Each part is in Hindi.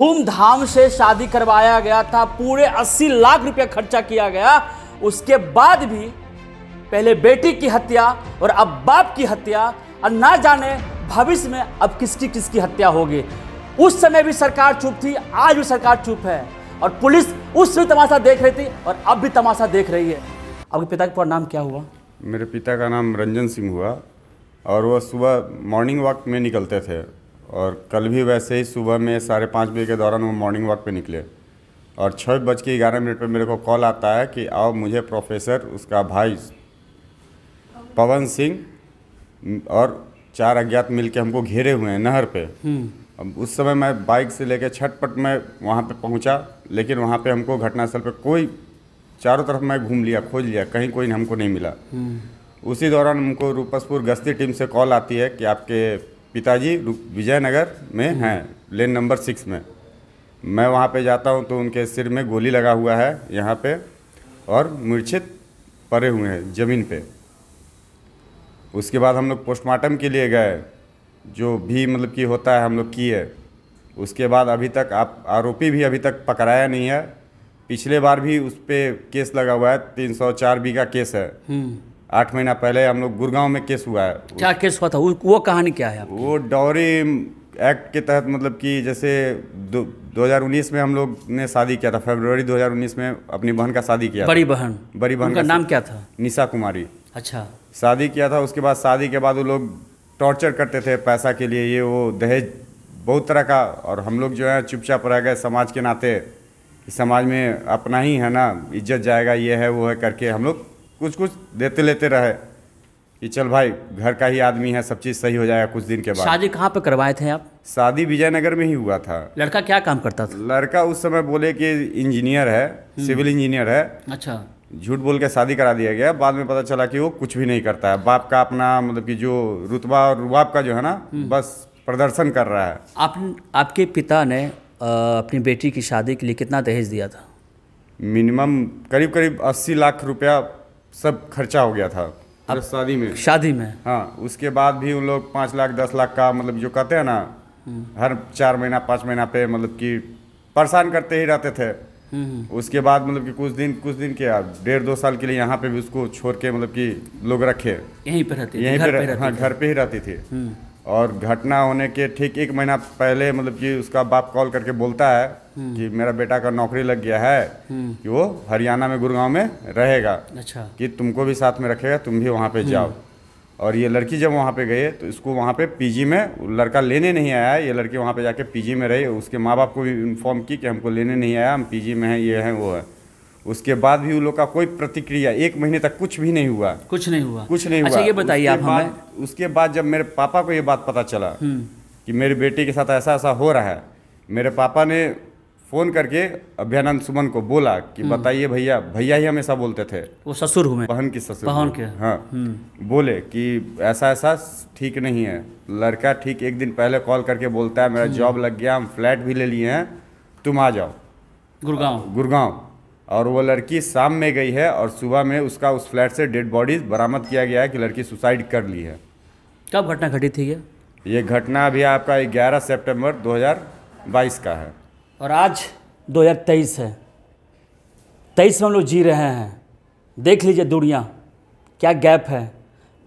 धूमधाम से शादी करवाया गया था पूरे 80 लाख रुपया खर्चा किया गया उसके बाद भी पहले बेटी की हत्या और अब बाप की हत्या और ना जाने भविष्य में अब किसकी किसकी हत्या होगी उस समय भी सरकार चुप थी आज भी सरकार चुप है और पुलिस उस समय तमाशा देख रही थी और अब भी तमाशा देख रही है आपके पिता का नाम क्या हुआ मेरे पिता का नाम रंजन सिंह हुआ और वह सुबह मॉर्निंग वॉक में निकलते थे और कल भी वैसे ही सुबह में साढ़े पाँच बजे के दौरान वो मॉर्निंग वॉक पे निकले और छः बज के ग्यारह मिनट पर मेरे को कॉल आता है कि आओ मुझे प्रोफेसर उसका भाई पवन सिंह और चार अज्ञात मिल हमको घेरे हुए हैं नहर पे हम्म। अब उस समय मैं बाइक से लेकर छटपट में वहाँ पे पहुँचा लेकिन वहाँ पे हमको घटनास्थल पे कोई चारों तरफ मैं घूम लिया खोज लिया कहीं कोई हमको नहीं मिला हम्म। उसी दौरान हमको रूपसपुर गश्ती टीम से कॉल आती है कि आपके पिताजी विजयनगर में हम्म। हैं लेन नंबर सिक्स में मैं वहाँ पे जाता हूँ तो उनके सिर में गोली लगा हुआ है यहाँ पे और मूर्छित पड़े हुए हैं ज़मीन पे उसके बाद हम लोग पोस्टमार्टम के लिए गए जो भी मतलब कि होता है हम लोग किए उसके बाद अभी तक आप आरोपी भी अभी तक पकड़ाया नहीं है पिछले बार भी उस पर केस लगा हुआ है तीन सौ चार बी का केस है हम्म। आठ महीना पहले हम लोग गुड़गांव में केस हुआ है क्या केस हुआ था वो कहानी क्या है वो डॉरी एक्ट के तहत मतलब कि जैसे दो 2019 में हम लोग ने शादी किया था फरवरी 2019 में अपनी बहन का शादी किया बड़ी बहन बड़ी बहन का नाम क्या था निशा कुमारी अच्छा शादी किया था उसके बाद शादी के बाद वो लोग टॉर्चर करते थे पैसा के लिए ये वो दहेज बहुत तरह का और हम लोग जो है चुपचाप रह गए समाज के नाते समाज में अपना ही है ना इज्जत जाएगा ये है वो है करके हम लोग कुछ कुछ देते लेते रहे कि चल भाई घर का ही आदमी है सब चीज़ सही हो जाएगा कुछ दिन के बाद शादी कहाँ पर करवाए थे आप शादी विजयनगर में ही हुआ था लड़का क्या काम करता था लड़का उस समय बोले कि इंजीनियर है हम्म। सिविल इंजीनियर है अच्छा झूठ बोल के शादी करा दिया गया बाद में पता चला कि वो कुछ भी नहीं करता है बाप का अपना मतलब कि जो रुतबा और रुबाब का जो है ना हम्म। बस प्रदर्शन कर रहा है आप आपके पिता ने अपनी बेटी की शादी के लिए कितना दहेज दिया था मिनिमम करीब करीब अस्सी लाख रुपया सब खर्चा हो गया था शादी में शादी में हाँ उसके बाद भी उन लोग पाँच लाख दस लाख का मतलब जो कहते हैं ना हम्म। हर चार महीना पाँच महीना पे मतलब कि परेशान करते ही रहते थे हम्म, हम्म। उसके बाद मतलब कि कुछ दिन कुछ दिन के डेढ़ दो साल के लिए यहाँ पे भी उसको छोड़ के मतलब कि लोग रखे यहीं पे रहते यहीं पे, हाँ घर पे ही रहती थी और घटना होने के ठीक एक महीना पहले मतलब कि उसका बाप कॉल करके बोलता है हम्म। कि मेरा बेटा का नौकरी लग गया है हम्म। कि वो हरियाणा में गुड़गांव में रहेगा अच्छा कि तुमको भी साथ में रखेगा तुम भी वहाँ पे हम्म। जाओ और ये लड़की जब वहाँ पे गए तो इसको वहाँ पे पीजी में लड़का लेने नहीं आया ये लड़की वहाँ पे जाके पीजी में रही उसके माँ बाप को भी इन्फॉर्म की कि हमको लेने नहीं आया हम पीजी में हैं ये हैं वो है उसके बाद भी उन लोग का कोई प्रतिक्रिया एक महीने तक कुछ भी नहीं हुआ कुछ नहीं हुआ कुछ नहीं अच्छा, हुआ ये बताइए आप हमें उसके बाद जब मेरे पापा को ये बात पता चला हम्म। कि मेरे बेटे के साथ ऐसा ऐसा हो रहा है मेरे पापा ने फोन करके अभ्यानंद सुमन को बोला कि हम्म। बताइए भैया भैया ही हमेशा बोलते थे वो ससुर हुए बहन की ससुर बहन के हाँ हम्म। बोले कि ऐसा ऐसा ठीक नहीं है लड़का ठीक एक दिन पहले कॉल करके बोलता है मेरा जॉब लग गया हम फ्लैट भी ले लिए हैं तुम आ जाओ गुड़गांव गुड़गांव और वो लड़की शाम में गई है और सुबह में उसका उस फ्लैट से डेड बॉडीज बरामद किया गया है कि लड़की सुसाइड कर ली है कब घटना घटी थी ये ये घटना अभी आपका ग्यारह सेप्टेम्बर 2022 का है और आज 2023 है तेईस में हम लोग जी रहे हैं देख लीजिए दूरियाँ क्या गैप है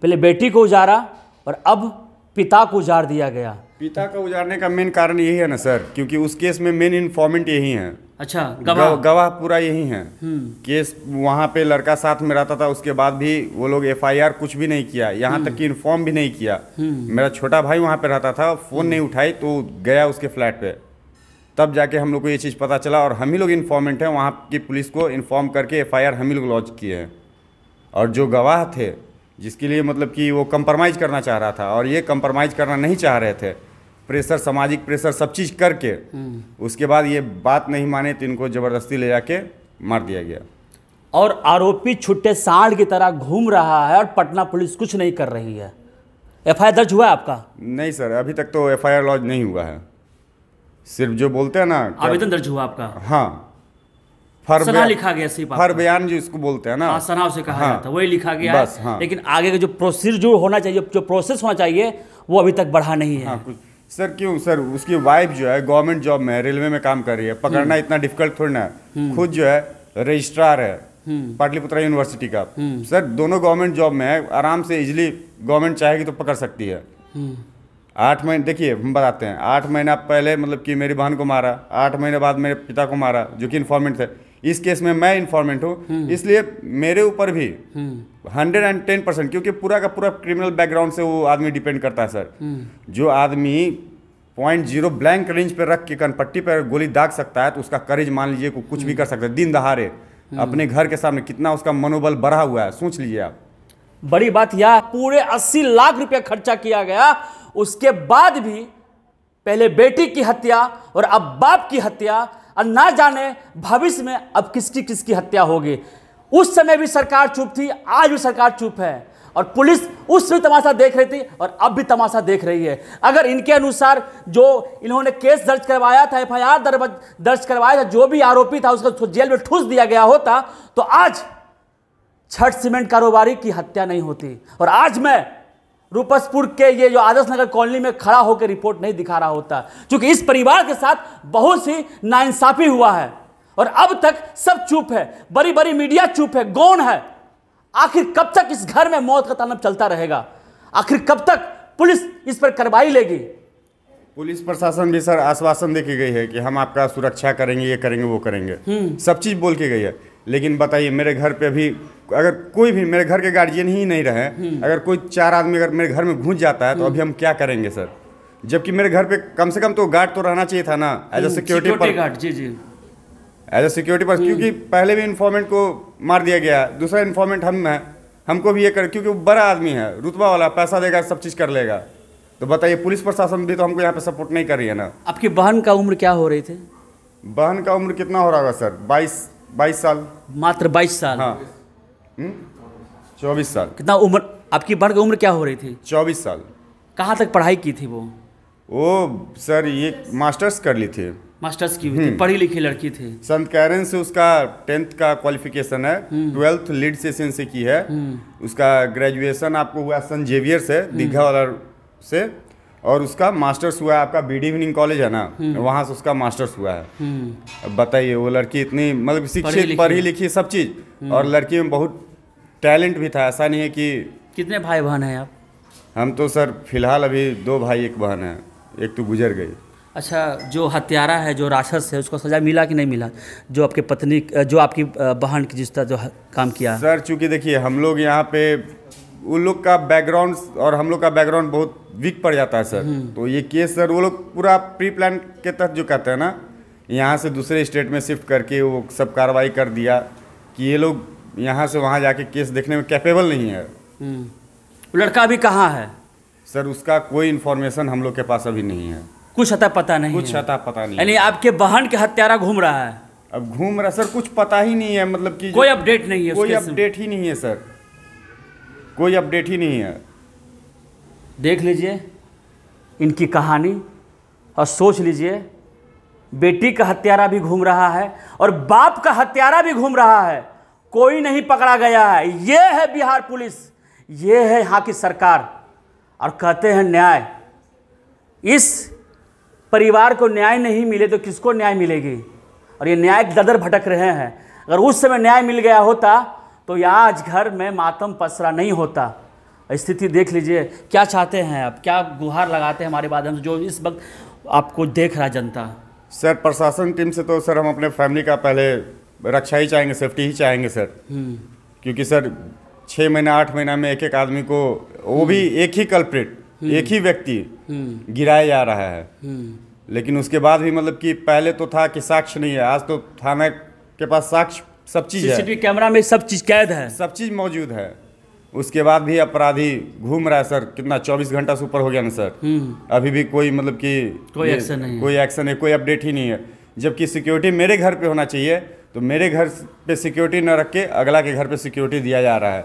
पहले बेटी को उजारा और अब पिता को उजार दिया गया पिता का उजारने का मेन कारण यही है ना सर क्योंकि उस केस में मेन इन्फॉर्मेंट यही है अच्छा गवाह गवाह पूरा यही है हम्म। केस वहाँ पे लड़का साथ में रहता था उसके बाद भी वो लोग एफआईआर कुछ भी नहीं किया यहाँ तक हम्म। कि इन्फॉर्म भी नहीं किया हम्म। मेरा छोटा भाई वहाँ पे रहता था फोन नहीं उठाई तो गया उसके फ्लैट पे तब जाके हम लोग को ये चीज़ पता चला और हम ही लोग इन्फॉर्मेंट हैं वहाँ की पुलिस को इन्फॉर्म करके एफ हम ही लोग लॉन्च किए हैं और जो गवाह थे जिसके लिए मतलब कि वो कम्प्रोमाइज़ करना चाह रहा था और ये कम्प्रोमाइज करना नहीं चाह रहे थे प्रेशर सामाजिक प्रेशर सब चीज़ करके हम्म। उसके बाद ये बात नहीं माने तो इनको ज़बरदस्ती ले जाके मार दिया गया और आरोपी छुट्टे साढ़ की तरह घूम रहा है और पटना पुलिस कुछ नहीं कर रही है एफ दर्ज हुआ है आपका नहीं सर अभी तक तो एफ आई नहीं हुआ है सिर्फ जो बोलते हैं ना आवेदन दर्ज हुआ आपका हाँ फर सना लिखा गया सिर्फ फर बयान जो इसको बोलते हैं ना आ, हाँ, सना उसे कहा हाँ, था वही लिखा गया बस, हाँ, लेकिन आगे का जो प्रोसीजर होना चाहिए जो प्रोसेस होना चाहिए वो अभी तक बढ़ा नहीं है हाँ, कुछ सर क्यों सर उसकी वाइफ जो है गवर्नमेंट जॉब में रेलवे में काम कर रही है पकड़ना हम्म। इतना डिफिकल्ट थोड़ी ना हम्म। खुद जो है रजिस्ट्रार है हम्म। पाटलिपुत्रा यूनिवर्सिटी का सर दोनों गवर्नमेंट जॉब में है आराम से इजिली गवर्नमेंट चाहेगी तो पकड़ सकती है आठ महीने देखिए हम बताते हैं आठ महीना पहले मतलब कि मेरी बहन को मारा आठ महीने बाद मेरे पिता को मारा जो कि इन्फॉर्मेंट थे इस केस में मैं इन्फॉर्मेंट हूँ हम्म। इसलिए मेरे ऊपर भी हंड्रेड एंड टेन परसेंट क्योंकि पूरा का पूरा क्रिमिनल बैकग्राउंड से वो आदमी डिपेंड करता है सर हम्म। जो आदमी पॉइंट जीरो ब्लैंक रेंज पर रख के कनपट्टी पर गोली दाग सकता है तो उसका करेज मान लीजिए कुछ भी हम्म। कर सकता है दिन दहाड़े अपने घर के सामने कितना उसका मनोबल बढ़ा हुआ है सोच लीजिए आप बड़ी बात यह पूरे 80 लाख रुपया खर्चा किया गया उसके बाद भी पहले बेटी की हत्या और अब बाप की हत्या और ना जाने भविष्य में अब किसकी किसकी हत्या होगी उस समय भी सरकार चुप थी आज भी सरकार चुप है और पुलिस उस समय तमाशा देख रही थी और अब भी तमाशा देख रही है अगर इनके अनुसार जो इन्होंने केस दर्ज करवाया था एफआईआर दर्ज करवाया था जो भी आरोपी था उसको जेल में ठूस दिया गया होता तो आज छठ सीमेंट कारोबारी की हत्या नहीं होती और आज मैं रूपसपुर के ये जो आदर्श नगर कॉलोनी में खड़ा होकर रिपोर्ट नहीं दिखा रहा होता क्योंकि इस परिवार के साथ बहुत सी नाइंसाफी हुआ है और अब तक सब चुप है बड़ी बड़ी मीडिया चुप है गौन है आखिर कब तक इस घर में मौत का तालब चलता रहेगा आखिर कब तक पुलिस इस पर कार्रवाई लेगी पुलिस प्रशासन भी सर आश्वासन दे के गई है कि हम आपका सुरक्षा करेंगे ये करेंगे वो करेंगे हम्म। सब चीज बोल के गई है लेकिन बताइए मेरे घर पे भी अगर कोई भी मेरे घर के गार्जियन ही नहीं रहे हम्म। अगर कोई चार आदमी अगर मेरे घर में घुस जाता है तो अभी हम्म। हम क्या करेंगे सर जबकि मेरे घर पे कम से कम तो गार्ड तो रहना चाहिए था ना एज अ सिक्योरिटी पर गार्ड जी जी एज अ सिक्योरिटी पर क्योंकि पहले भी इन्फॉर्मेंट को मार दिया गया दूसरा इन्फॉर्मेंट हम है हमको भी ये कर क्योंकि वो बड़ा आदमी है रुतबा वाला पैसा देगा सब चीज़ कर लेगा तो बताइए पुलिस प्रशासन भी तो हमको यहाँ पे सपोर्ट नहीं कर रही है ना आपकी बहन का उम्र क्या हो रही थी बहन का उम्र कितना हो रहा होगा सर बाईस बाईस साल मात्र बाईस साल हाँ हम्म? चौबीस साल कितना उम्र आपकी बढ़ उम्र क्या हो रही थी चौबीस साल कहाँ तक पढ़ाई की थी वो वो सर ये मास्टर्स कर ली थी मास्टर्स की हुई थी हम्म। पढ़ी लिखी लड़की थी संत कैरन से उसका टेंथ का क्वालिफिकेशन है हम्म। ट्वेल्थ लीड सेशन से की है उसका ग्रेजुएशन आपको हुआ सेंट जेवियर से दीघा वाला से और उसका मास्टर्स हुआ है आपका बी डी कॉलेज है ना हम्म। वहाँ से उसका मास्टर्स हुआ है हम्म। बताइए वो लड़की इतनी मतलब शिक्षित पढ़ी लिखी सब चीज़ हम्म। और लड़की में बहुत टैलेंट भी था ऐसा नहीं है कि कितने भाई बहन हैं आप हम तो सर फिलहाल अभी दो भाई एक बहन है एक तो गुजर गई अच्छा जो हत्यारा है जो राक्षस है उसको सज़ा मिला कि नहीं मिला जो आपके पत्नी जो आपकी बहन की जिस तरह जो काम किया सर चूँकि देखिए हम लोग यहाँ पे वो लोग का बैकग्राउंड और हम लोग का बैकग्राउंड बहुत वीक पड़ जाता है सर हम्म। तो ये केस सर वो लोग पूरा प्री प्लान के तहत जो कहते हैं ना यहाँ से दूसरे स्टेट में शिफ्ट करके वो सब कार्रवाई कर दिया कि ये लोग यहाँ से वहाँ जाके केस देखने में कैपेबल नहीं है हम्म। लड़का अभी कहाँ है सर उसका कोई इन्फॉर्मेशन हम लोग के पास अभी नहीं है कुछ अता पता नहीं कुछ अता पता नहीं यानी आपके बहन के हत्यारा घूम रहा है अब घूम रहा सर कुछ पता ही नहीं है मतलब कि कोई अपडेट नहीं है कोई अपडेट ही नहीं है सर कोई अपडेट ही नहीं है देख लीजिए इनकी कहानी और सोच लीजिए बेटी का हत्यारा भी घूम रहा है और बाप का हत्यारा भी घूम रहा है कोई नहीं पकड़ा गया है ये है बिहार पुलिस ये है यहाँ की सरकार और कहते हैं न्याय इस परिवार को न्याय नहीं मिले तो किसको न्याय मिलेगी और ये न्याय ददर भटक रहे हैं अगर उस समय न्याय मिल गया होता तो या आज घर में मातम पसरा नहीं होता स्थिति देख लीजिए क्या चाहते हैं आप क्या गुहार लगाते हैं हमारे बाद से जो इस वक्त आपको देख रहा जनता सर प्रशासन टीम से तो सर हम अपने फैमिली का पहले रक्षा ही चाहेंगे सेफ्टी ही चाहेंगे सर हम्म। क्योंकि सर छः महीना आठ महीना में एक एक आदमी को वो भी हम्म। एक ही कल्प्रेट हम्म। एक ही व्यक्ति गिराया जा रहा है लेकिन उसके बाद भी मतलब कि पहले तो था कि साक्ष्य नहीं है आज तो थाना के पास साक्ष्य सब चीज़ सीसीटीवी कैमरा में सब चीज़ कैद है सब चीज़ मौजूद है उसके बाद भी अपराधी घूम रहा है सर कितना चौबीस घंटा से ऊपर हो गया ना सर हम्म। अभी भी कोई मतलब कि कोई एक्शन नहीं कोई एक्शन है कोई अपडेट ही नहीं है जबकि सिक्योरिटी मेरे घर पे होना चाहिए तो मेरे घर पे सिक्योरिटी न रख के अगला के घर पे सिक्योरिटी दिया जा रहा है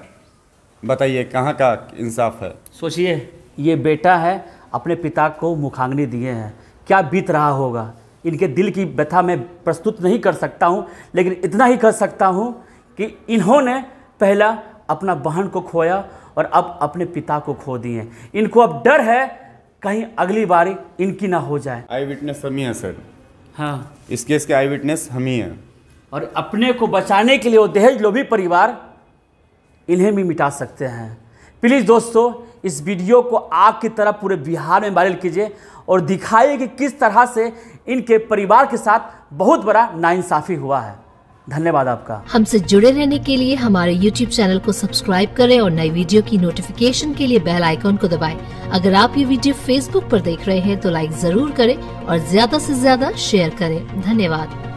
बताइए कहाँ का इंसाफ है सोचिए ये बेटा है अपने पिता को मुखाग्नि दिए हैं क्या बीत रहा होगा इनके दिल की व्यथा में प्रस्तुत नहीं कर सकता हूँ लेकिन इतना ही कर सकता हूँ कि इन्होंने पहला अपना बहन को खोया और अब अपने पिता को खो दिए इनको अब डर है कहीं अगली बारी इनकी ना हो जाए आई विटनेस हम ही हैं सर हाँ इस केस के आई विटनेस हम ही हैं और अपने को बचाने के लिए वो दहेज लोभी परिवार इन्हें भी मिटा सकते हैं प्लीज़ दोस्तों इस वीडियो को आग की तरह पूरे बिहार में वायरल कीजिए और दिखाइए कि किस तरह से इनके परिवार के साथ बहुत बड़ा नाइंसाफी हुआ है धन्यवाद आपका हमसे जुड़े रहने के लिए हमारे YouTube चैनल को सब्सक्राइब करें और नई वीडियो की नोटिफिकेशन के लिए बेल आइकॉन को दबाएं। अगर आप ये वीडियो Facebook पर देख रहे हैं तो लाइक जरूर करें और ज्यादा से ज्यादा शेयर करें धन्यवाद